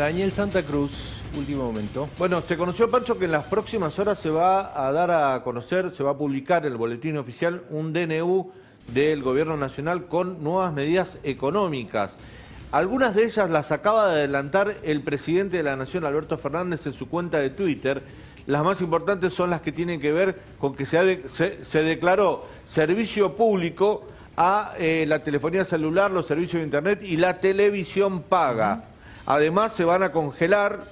Daniel Santa Cruz, último momento. Bueno, se conoció, Pancho, que en las próximas horas se va a dar a conocer, se va a publicar el boletín oficial un DNU del Gobierno Nacional con nuevas medidas económicas. Algunas de ellas las acaba de adelantar el presidente de la Nación, Alberto Fernández, en su cuenta de Twitter. Las más importantes son las que tienen que ver con que se, declaró servicio público a eh, la telefonía celular, los servicios de Internet y la televisión paga. Además, se van a congelar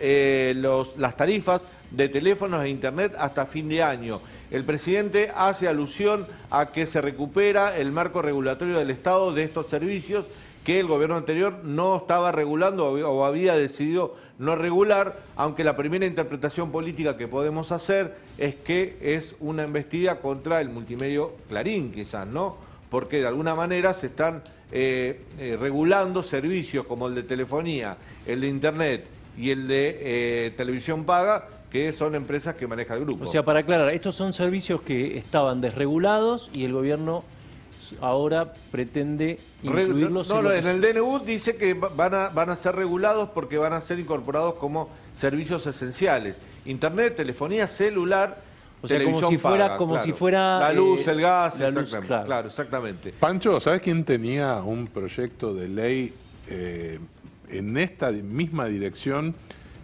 eh, los, las tarifas de teléfonos e internet hasta fin de año. El presidente hace alusión a que se recupera el marco regulatorio del Estado de estos servicios que el gobierno anterior no estaba regulando o había decidido no regular, aunque la primera interpretación política que podemos hacer es que es una embestida contra el multimedio Clarín, quizás, ¿no? Porque de alguna manera se están eh, eh, regulando servicios como el de telefonía, el de internet y el de eh, televisión paga, que son empresas que maneja el grupo. O sea, para aclarar, estos son servicios que estaban desregulados y el gobierno ahora pretende incluirlos no, no, en, el DNU dice que van a ser regulados porque van a ser incorporados como servicios esenciales. Internet, telefonía celular o sea, como si fuera, como si fuera la luz, eh, el gas, exactamente, claro. exactamente. Pancho, ¿sabes quién tenía un proyecto de ley eh, en esta misma dirección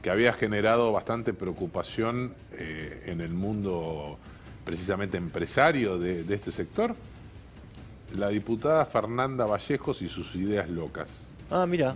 que había generado bastante preocupación eh, en el mundo precisamente empresario de este sector? La diputada Fernanda Vallejos y sus ideas locas. Ah, mira,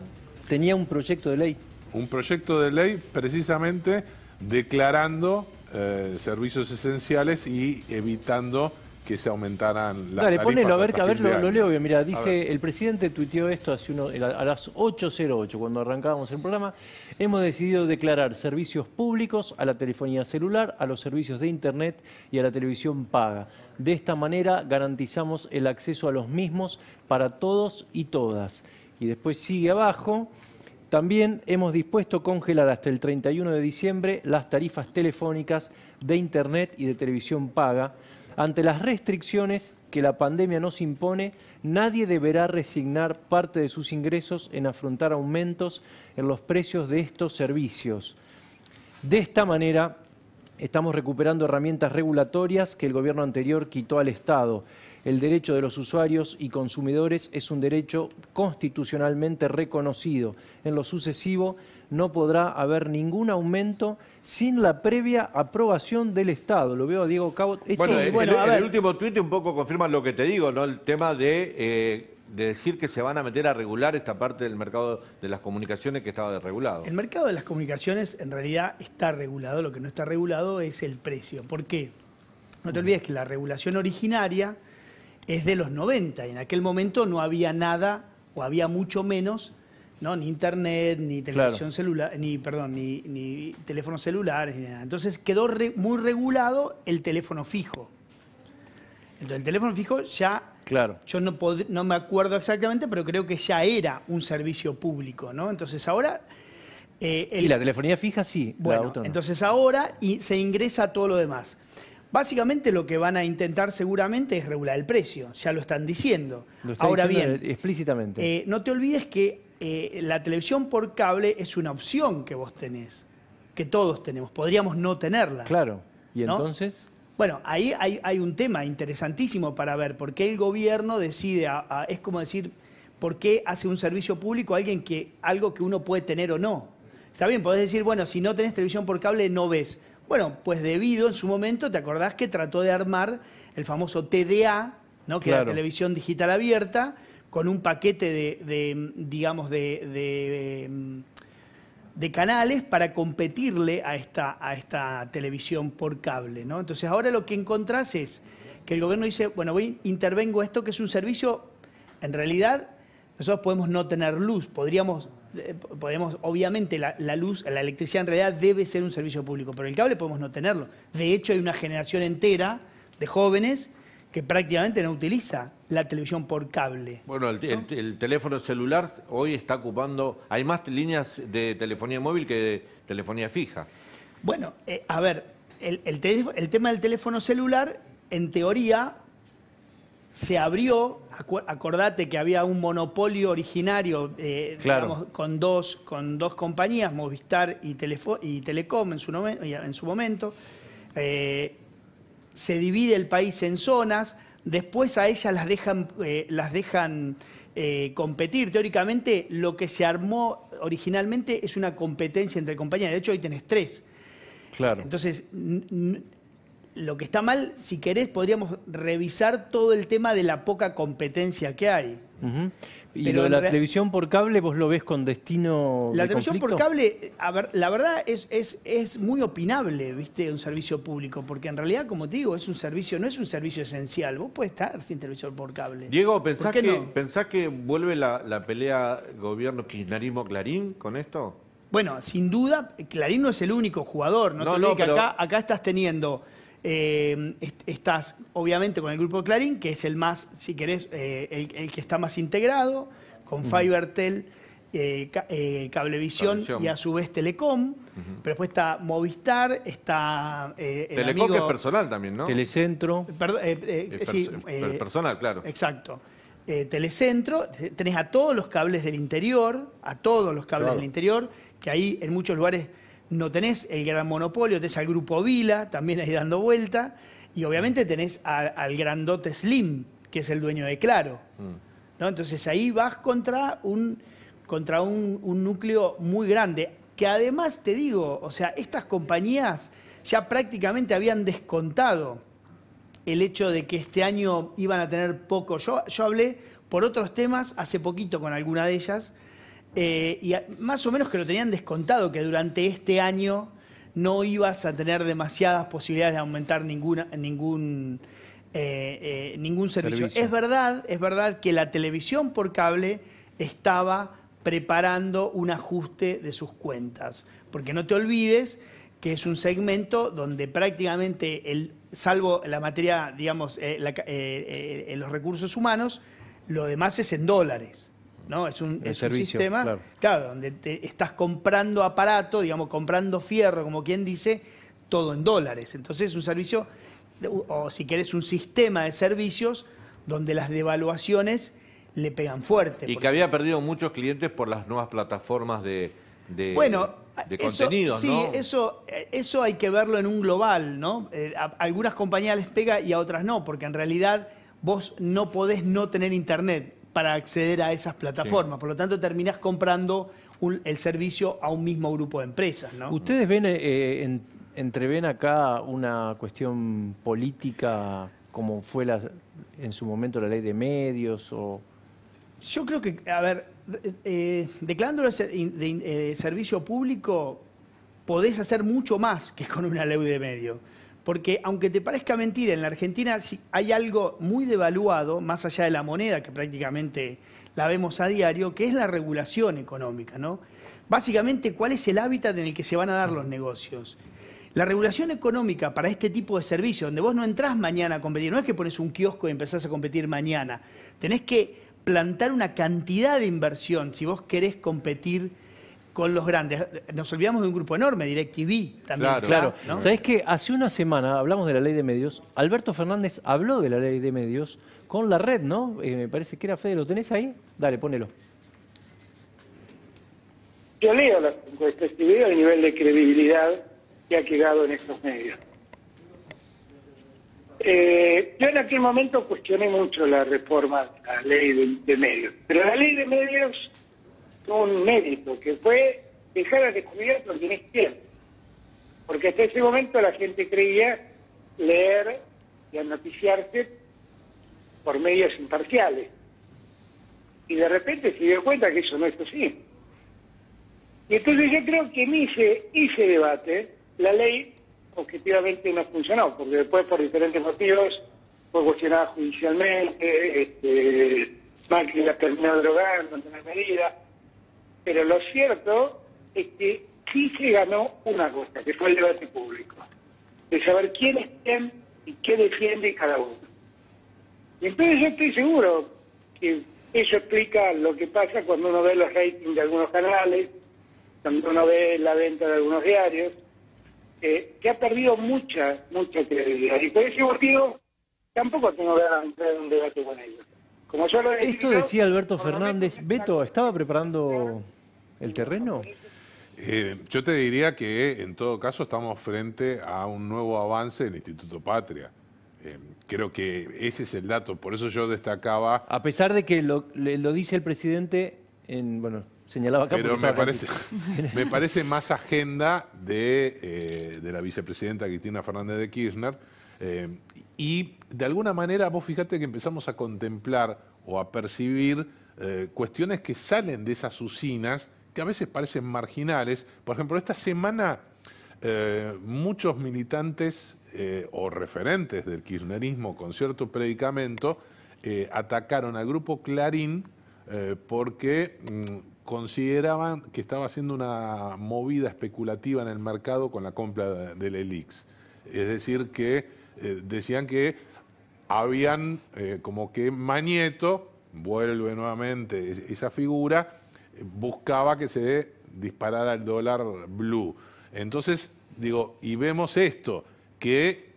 tenía un proyecto de ley. Un proyecto de ley precisamente declarando eh, servicios esenciales y evitando que se aumentaran las Dale, ponelo, a ver, lo, leo bien. Mira, dice, el presidente tuiteó esto a las 8.08, cuando arrancábamos el programa. Hemos decidido declarar servicios públicos a la telefonía celular, a los servicios de Internet y a la televisión paga. De esta manera garantizamos el acceso a los mismos para todos y todas. Y después sigue abajo. También hemos dispuesto congelar hasta el 31 de diciembre las tarifas telefónicas de Internet y de televisión paga. Ante las restricciones que la pandemia nos impone, nadie deberá resignar parte de sus ingresos en afrontar aumentos en los precios de estos servicios. De esta manera, estamos recuperando herramientas regulatorias que el gobierno anterior quitó al Estado. El derecho de los usuarios y consumidores es un derecho constitucionalmente reconocido. En lo sucesivo no podrá haber ningún aumento sin la previa aprobación del Estado. Lo veo a Diego Cabo. Bueno, el, último tuit un poco confirma lo que te digo, ¿no? El tema de... Eh, de decir que se van a meter a regular esta parte del mercado de las comunicaciones que estaba desregulado. El mercado de las comunicaciones en realidad está regulado, lo que no está regulado es el precio. ¿Por qué? No te olvides que la regulación originaria es de los 90 y en aquel momento no había nada o había mucho menos, ¿no? ni internet, ni televisión celular, ni, perdón, ni, teléfonos celulares, Entonces quedó muy regulado el teléfono fijo. Entonces el teléfono fijo ya Claro. Yo no, no me acuerdo exactamente, pero creo que ya era un servicio público, ¿no? Entonces ahora... Eh, sí, la telefonía fija sí. Bueno, entonces ahora y se ingresa todo lo demás. Básicamente lo que van a intentar seguramente es regular el precio, ya lo están diciendo. Ahora bien, explícitamente. Eh, no te olvides que eh, la televisión por cable es una opción que vos tenés, que todos tenemos, podríamos no tenerla. Claro, y entonces... Bueno, ahí hay, un tema interesantísimo para ver, por qué el gobierno decide, es como decir, ¿por qué hace un servicio público alguien que, algo que uno puede tener o no? Está bien, podés decir, bueno, si no tenés televisión por cable, no ves. Bueno, pues debido en su momento, ¿te acordás que trató de armar el famoso TDA, ¿no? que era televisión digital abierta, con un paquete de, digamos, de, canales para competirle a esta, a esta televisión por cable. ¿no? Entonces ahora lo que encontrás es que el gobierno dice, bueno, voy, intervengo esto que es un servicio, en realidad nosotros podemos no tener luz, podríamos eh, podemos, obviamente, la, luz, la electricidad en realidad debe ser un servicio público, pero el cable podemos no tenerlo. De hecho, hay una generación entera de jóvenes que prácticamente no utiliza la televisión por cable. Bueno, el, teléfono celular hoy está ocupando, hay más líneas de telefonía móvil que de telefonía fija. Bueno, eh, a ver, el tema del teléfono celular, en teoría, se abrió, acordate que había un monopolio originario, eh, con dos, con dos compañías, Movistar y, y Telecom en su, en su momento. Eh, se divide el país en zonas, después a ellas las dejan, eh, las dejan competir. Teóricamente, lo que se armó originalmente es una competencia entre compañías. De hecho, hoy tenés tres. Claro. Entonces, lo que está mal, si querés, podríamos revisar todo el tema de la poca competencia que hay. ¿Y lo de la televisión por cable vos lo ves con destino La televisión por cable, la verdad es, es, muy opinable, ¿viste? Un servicio público, porque en realidad, como te digo, es un servicio, no es un servicio esencial. Vos puedes estar sin televisión por cable. Diego, ¿pensás, que, que vuelve la, pelea gobierno-kirchnerismo-clarín con esto? Bueno, sin duda, Clarín no es el único jugador. No, no, acá estás teniendo eh, estás obviamente con el grupo Clarín, que es el más, si querés, eh, el, que está más integrado, con Fibertel, eh, Cablevisión y a su vez Telecom. Pero después está Movistar, está. el Telecom es personal también, ¿no? Telecentro. personal, claro. Exacto. telecentro, tenés a todos los cables del interior, a todos los cables del interior, que ahí en muchos lugares no tenés el gran monopolio, tenés al grupo Vila, también ahí dando vuelta, y obviamente tenés al grandote Slim, que es el dueño de Claro. Mm. ¿no? Entonces ahí vas contra un, contra un, núcleo muy grande, que además te digo, o sea, estas compañías ya prácticamente habían descontado el hecho de que este año iban a tener poco. Yo, yo hablé por otros temas hace poquito con alguna de ellas eh, y más o menos que lo tenían descontado, que durante este año no ibas a tener demasiadas posibilidades de aumentar ninguna, ningún, eh, eh, ningún servicio. Es verdad, es verdad que la televisión por cable estaba preparando un ajuste de sus cuentas, porque no te olvides que es un segmento donde prácticamente, el, salvo la materia, digamos, los recursos humanos, lo demás es en dólares. ¿no? Es un, sistema, claro, donde estás comprando aparato, digamos, comprando fierro, como quien dice, todo en dólares. Entonces es un servicio, o si querés, un sistema de servicios donde las devaluaciones le pegan fuerte. Y que había perdido muchos clientes por las nuevas plataformas de, contenido. bueno, eso, sí, eso, hay que verlo en un global, ¿no? Eh, a algunas compañías les pega y a otras no, porque en realidad vos no podés no tener internet para acceder a esas plataformas. Por lo tanto, terminás comprando el servicio a un mismo grupo de empresas. ¿Ustedes ven, eh, eh, entreven acá una cuestión política como fue en su momento la ley de medios? O... Yo creo que, a ver, eh, declarándolo de, eh, servicio público, podés hacer mucho más que con una ley de medios. Porque aunque te parezca mentira, en la Argentina hay algo muy devaluado, más allá de la moneda, que prácticamente la vemos a diario, que es la regulación económica, Básicamente, ¿cuál es el hábitat en el que se van a dar los negocios? La regulación económica para este tipo de servicios, donde vos no entrás mañana a competir, no es que pones un kiosco y empezás a competir mañana, tenés que plantar una cantidad de inversión si vos querés competir con los grandes. Nos olvidamos de un grupo enorme, DirecTV también. Claro, claro. ¿Sabés que Hace una semana hablamos de la ley de medios. Alberto Fernández habló de la ley de medios con la red, ¿no? Eh, me parece que era Fede. ¿Lo tenés ahí? Dale, ponelo. Yo leo las encuestas este y veo el nivel de credibilidad que ha quedado en estos medios. Eh, yo en aquel momento cuestioné mucho la reforma a la ley de medios, pero la ley de medios un mérito, que fue dejar a descubierto quién es quién. Porque hasta ese momento la gente creía leer y noticiarse por medios imparciales. Y de repente se dio cuenta que eso no es así. Y entonces yo creo que en ese, debate la ley objetivamente no ha funcionado porque después por diferentes motivos fue cuestionada judicialmente, este, Macri la terminó drogando en la medida, pero lo cierto es que sí se ganó una cosa, que fue el debate público, de saber quién es quién y qué defiende cada uno. Y entonces yo estoy seguro que eso explica lo que pasa cuando uno ve los ratings de algunos canales, cuando uno ve la venta de algunos diarios, eh, que ha perdido mucha, mucha credibilidad. Y por ese motivo tampoco tengo ganas de entrar en un debate con ellos. Esto decía Alberto Fernández. Beto, ¿estaba preparando el terreno? Eh, yo te diría que en todo caso estamos frente a un nuevo avance del Instituto Patria. Eh, creo que ese es el dato, por eso yo destacaba... A pesar de que lo, dice el presidente en... Bueno, señalaba Pero me parece, me parece más agenda eh, de la vicepresidenta Cristina Fernández de Kirchner eh, y de alguna manera vos fijate que empezamos a contemplar o a percibir eh, cuestiones que salen de esas usinas, que a veces parecen marginales. Por ejemplo, esta semana eh, muchos militantes o referentes del kirchnerismo con cierto predicamento atacaron al grupo Clarín porque mm, consideraban que estaba haciendo una movida especulativa en el mercado con la compra del Elix. Es decir, que eh, decían que habían eh, como que Mañeto, vuelve nuevamente esa figura, buscaba que se disparara el dólar blue. Entonces, digo, y vemos esto, que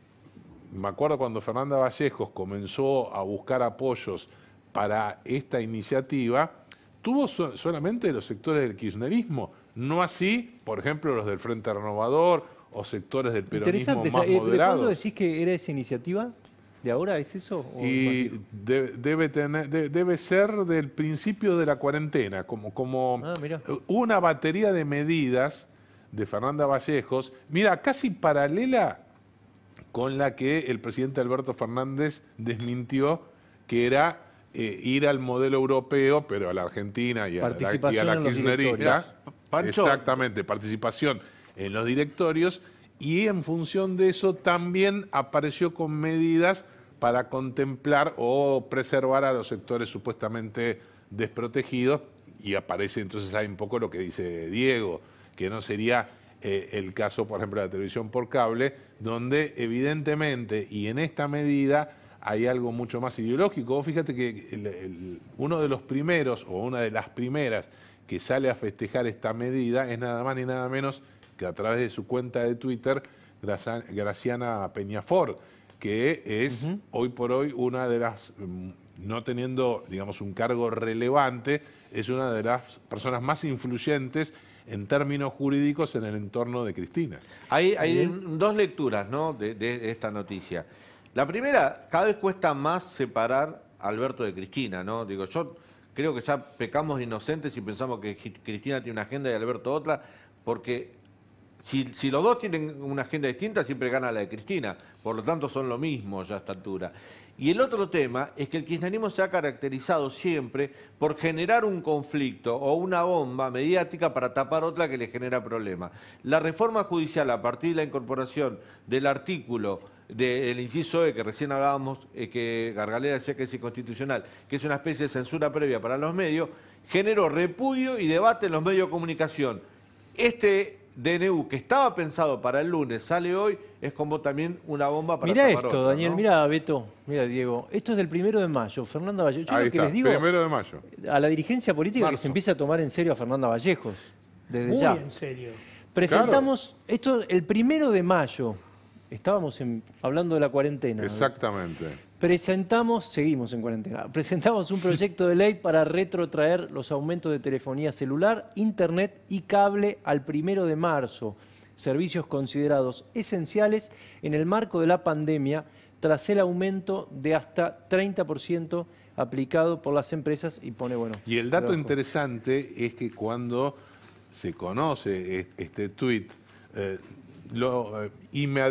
me acuerdo cuando Fernanda Vallejos comenzó a buscar apoyos para esta iniciativa, tuvo solamente los sectores del kirchnerismo, no así, por ejemplo, los del Frente Renovador o sectores del peronismo más eh, ¿De cuándo decís que era esa iniciativa? ¿De ahora es eso? y debe, ser del principio de la cuarentena, como, ah, una batería de medidas de Fernanda Vallejos, mira, casi paralela con la que el presidente Alberto Fernández desmintió que era eh, ir al modelo europeo, pero a la Argentina y a, la, y a la kirchnerista, Exactamente, participación en los directorios y en función de eso también apareció con medidas para contemplar o preservar a los sectores supuestamente desprotegidos y aparece entonces ahí un poco lo que dice Diego, que no sería eh, el caso, por ejemplo, de la televisión por cable, donde evidentemente y en esta medida hay algo mucho más ideológico. Fíjate que uno de los primeros o una de las primeras que sale a festejar esta medida es nada más ni nada menos que a través de su cuenta de Twitter, Graciana Peñafort, que es hoy por hoy una de las, mm, no teniendo, digamos, un cargo relevante, es una de las personas más influyentes en términos jurídicos en el entorno de Cristina. Hay, hay dos lecturas ¿no? de, esta noticia. La primera, cada vez cuesta más separar a Alberto de Cristina, ¿no? Digo, yo creo que ya pecamos inocentes y pensamos que Cristina tiene una agenda y Alberto otra, porque si, si, los dos tienen una agenda distinta, siempre gana la de Cristina. Por lo tanto, son lo mismo ya a esta altura. Y el otro tema es que el kirchnerismo se ha caracterizado siempre por generar un conflicto o una bomba mediática para tapar otra que le genera problemas. La reforma judicial, a partir de la incorporación del artículo del inciso E que recién hablábamos, eh, que Gargalera decía que es inconstitucional, que es una especie de censura previa para los medios, generó repudio y debate en los medios de comunicación. Este DNU que estaba pensado para el lunes sale hoy, es como también una bomba para Mira esto, Daniel, mira Beto, mira Diego, esto es del primero de mayo, Fernanda Vallejo. Yo lo que les digo de mayo. a la dirigencia política que se empieza a tomar en serio a Fernanda Vallejos. Desde Muy en serio. Presentamos esto el primero de mayo. Estábamos hablando de la cuarentena. Exactamente. Presentamos, seguimos en cuarentena, presentamos un proyecto de ley para retrotraer los aumentos de telefonía celular, internet y cable al primero de marzo, servicios considerados esenciales en el marco de la pandemia, tras el aumento de hasta 30% aplicado por las empresas y pone bueno. Y el dato interesante es que cuando se conoce e-, este tuit, eh, eh, y me,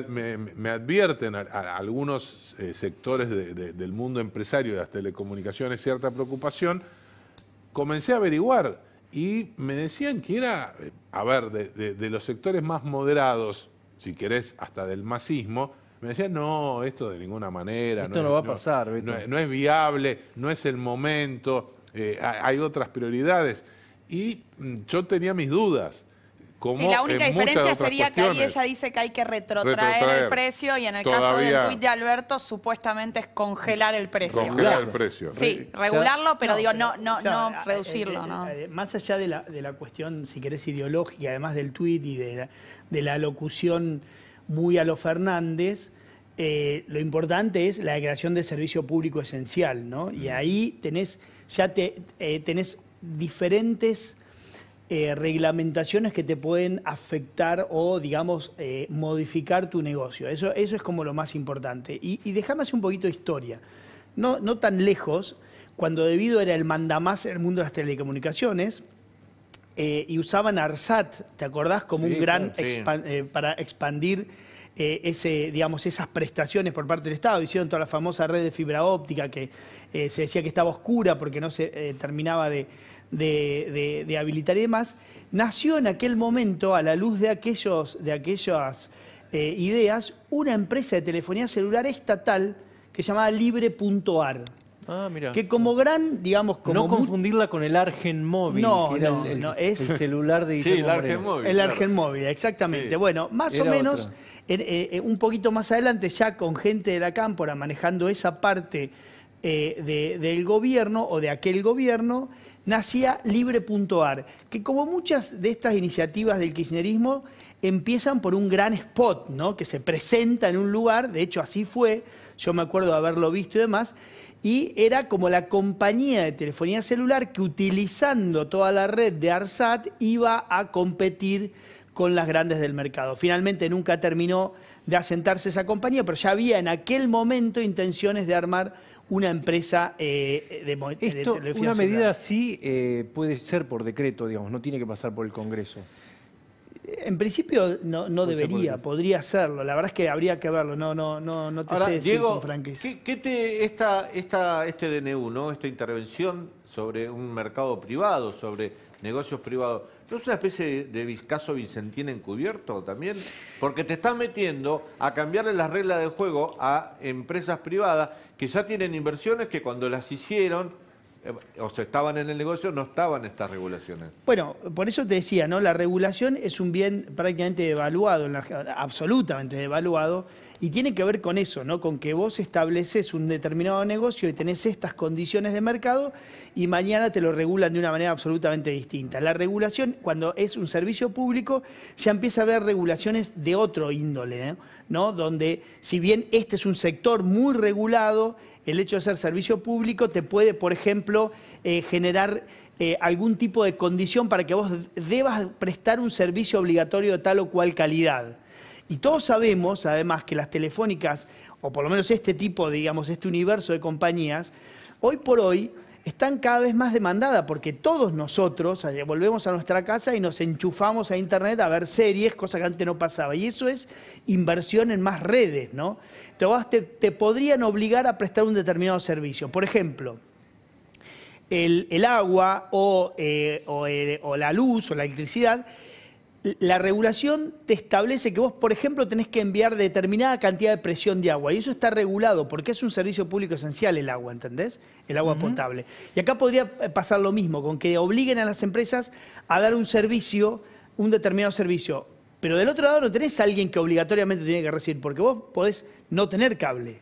advierten a, algunos eh, sectores del mundo empresario de las telecomunicaciones cierta preocupación, comencé a averiguar y me decían que era, eh, a ver, de, los sectores más moderados, si querés, hasta del masismo, me decían, no, esto de ninguna manera. Esto no, va a pasar, no, es viable, no es el momento, hay otras prioridades. Y mm, yo tenía mis dudas sí, la única diferencia sería que ahí ella dice que hay que retrotraer, el precio y en el caso del tweet de Alberto supuestamente es congelar el precio. Congelar el precio. Sí, regularlo, pero digo, no, reducirlo. Más allá de la, cuestión, si querés, ideológica, además del tweet y de la, de locución muy a lo Fernández, eh, lo importante es la declaración de servicio público esencial, ¿no? Y mm. ahí tenés, ya te, eh, tenés diferentes eh, reglamentaciones que te pueden afectar o, digamos, eh, modificar tu negocio. Eso, eso es como lo más importante. Y, déjame hacer un poquito de historia. No, no tan lejos, cuando debido era el mandamás en el mundo de las telecomunicaciones, eh, y usaban ARSAT, ¿te acordás? Como un gran para expandir eh, ese, digamos, esas prestaciones por parte del Estado. Hicieron toda la famosa red de fibra óptica que eh, se decía que estaba oscura porque no se eh, terminaba de, habilitar y demás. Nació en aquel momento, a la luz de, aquellos, de aquellas ideas, una empresa de telefonía celular estatal que se llamaba Libre.ar. Ah, mira. Que como gran, digamos, como. No confundirla con el Argen Móvil. No, no, es. El celular de Sí, el Argen Móvil. El Argen Móvil, exactamente. bueno, más o menos. Eh, eh, un poquito más adelante, ya con gente de la Cámpora manejando esa parte eh, del gobierno o de aquel gobierno, nacía libre.ar, que como muchas de estas iniciativas del kirchnerismo, empiezan por un gran spot, ¿no? Que se presenta en un lugar, de hecho así fue, yo me acuerdo de haberlo visto y demás, y era como la compañía de telefonía celular que utilizando toda la red de ARSAT iba a competir con las grandes del mercado. Finalmente nunca terminó de asentarse esa compañía, pero ya había en aquel momento intenciones de armar una empresa eh, de, Esto, Una medida así eh, puede ser por decreto, digamos, no tiene que pasar por el Congreso. En principio no, debería, podría hacerlo. La verdad es que habría que verlo. No, no, no, no te sé decir con ¿qué, te, esta, esta, este DNU, esta intervención sobre un mercado privado, sobre negocios privados, ¿No es una especie de, Viscazo Vicentín encubierto también? Porque te estás metiendo a cambiarle las reglas de juego a empresas privadas que ya tienen inversiones que cuando las hicieron eh, o se estaban en el negocio, no estaban estas regulaciones. Bueno, por eso te decía, ¿no? La regulación es un bien prácticamente devaluado, absolutamente devaluado, y tiene que ver con eso, ¿no? Con que vos estableces un determinado negocio y tenés estas condiciones de mercado y mañana te lo regulan de una manera absolutamente distinta. La regulación, cuando es un servicio público, ya empieza a haber regulaciones de otro índole, ¿eh? ¿No? Donde, si bien este es un sector muy regulado, el hecho de ser servicio público te puede, por ejemplo, eh, generar eh, algún tipo de condición para que vos debas prestar un servicio obligatorio de tal o cual calidad. Y todos sabemos, además, que las telefónicas, o por lo menos este tipo, digamos, este universo de compañías, hoy por hoy están cada vez más demandadas, porque todos nosotros eh, volvemos a nuestra casa y nos enchufamos a internet a ver series, cosa que antes no pasaba. Y eso es inversión en más redes, ¿no? Te, te podrían obligar a prestar un determinado servicio. Por ejemplo, el, agua eh, eh, o la luz o la electricidad la regulación te establece que vos, por ejemplo, tenés que enviar determinada cantidad de presión de agua y eso está regulado porque es un servicio público esencial el agua, ¿entendés? El agua potable. Y acá podría pasar lo mismo, con que obliguen a las empresas a dar un servicio, un determinado servicio. Pero del otro lado no tenés a alguien que obligatoriamente tiene que recibir, porque vos podés no tener cable.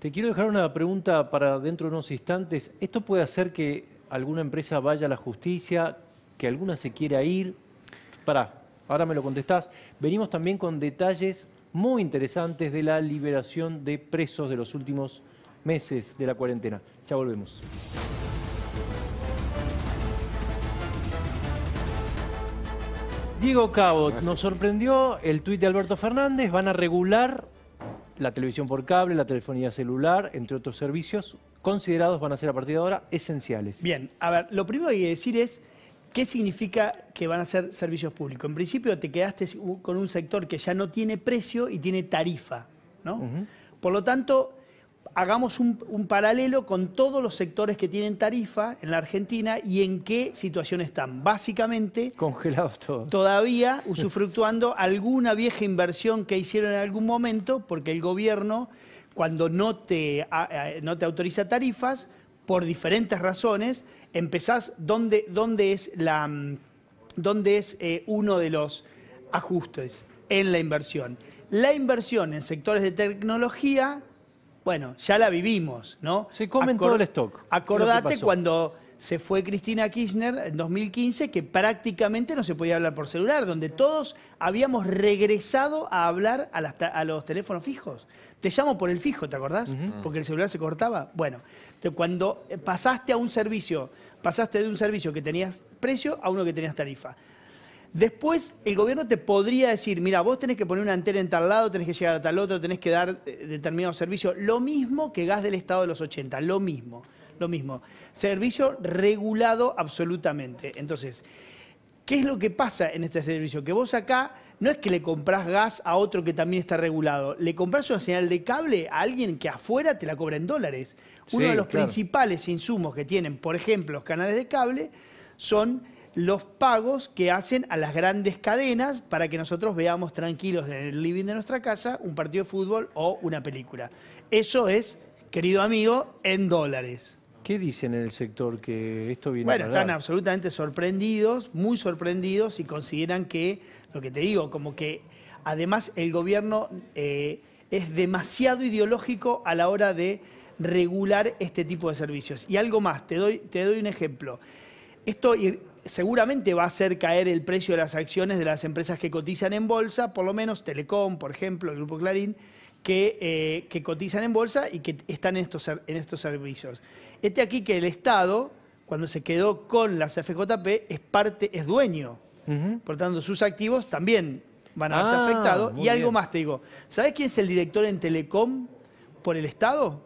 Te quiero dejar una pregunta para dentro de unos instantes. ¿Esto puede hacer que alguna empresa vaya a la justicia, que alguna se quiera ir? Pará, ahora me lo contestás. Venimos también con detalles muy interesantes de la liberación de presos de los últimos meses de la cuarentena. Ya volvemos. Diego Cabot, nos sorprendió el tuit de Alberto Fernández, van a regular la televisión por cable, la telefonía celular, entre otros servicios, considerados van a ser a partir de ahora esenciales. Bien, a ver, lo primero que hay que decir es ¿Qué significa que van a ser servicios públicos? En principio te quedaste con un sector que ya no tiene precio y tiene tarifa, ¿no? Por lo tanto, hagamos un, paralelo con todos los sectores que tienen tarifa en la Argentina y en qué situación están. Básicamente... Congelados Todavía usufructuando alguna vieja inversión que hicieron en algún momento, porque el gobierno, cuando no te autoriza tarifas, por diferentes razones, empezás, ¿dónde, es, la, mm, es eh, uno de los ajustes en la inversión? La inversión en sectores de tecnología, bueno, ya la vivimos, ¿no? Se comen todo el stock. Acordate cuando se fue Cristina Kirchner en 2015, que prácticamente no se podía hablar por celular, donde todos habíamos regresado a hablar a, los teléfonos fijos. Te llamo por el fijo, ¿te acordás? Ah. Porque el celular se cortaba. Bueno, cuando eh, pasaste a un servicio, pasaste de un servicio que tenías precio a uno que tenías tarifa. Después el gobierno te podría decir, mira, vos tenés que poner una antena en tal lado, tenés que llegar a tal otro, tenés que dar eh, determinado servicio. Lo mismo que gas del Estado de los 80, lo mismo lo mismo. Servicio regulado absolutamente. Entonces, ¿qué es lo que pasa en este servicio? Que vos acá no es que le compras gas a otro que también está regulado, le compras una señal de cable a alguien que afuera te la cobra en dólares. Uno de los principales insumos que tienen, por ejemplo, los canales de cable son los pagos que hacen a las grandes cadenas para que nosotros veamos tranquilos en el living de nuestra casa un partido de fútbol o una película. Eso es, querido amigo, en dólares. ¿Qué dicen en el sector que esto viene Bueno, están absolutamente sorprendidos, muy sorprendidos y consideran que, lo que te digo, como que además el gobierno eh, es demasiado ideológico a la hora de regular este tipo de servicios. Y algo más, te doy, te doy un ejemplo. Esto seguramente va a hacer caer el precio de las acciones de las empresas que cotizan en bolsa, por lo menos Telecom, por ejemplo, el Grupo Clarín eh, que, cotizan en bolsa y que están en estos, en estos servicios. Este aquí que el Estado, cuando se quedó con las FJP, es parte, es dueño. Por tanto, sus activos también van a verse ah, afectados. Y algo más te digo, ¿sabes quién es el director en Telecom por el Estado?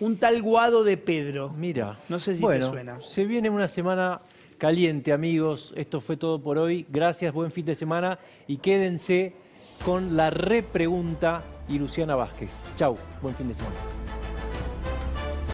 Un tal Guado de Pedro. Mira. No sé si te suena. Se viene una semana caliente, amigos. Esto fue todo por hoy. Gracias, buen fin de semana y quédense con la repregunta y Luciana Vázquez. Chau, buen fin de semana.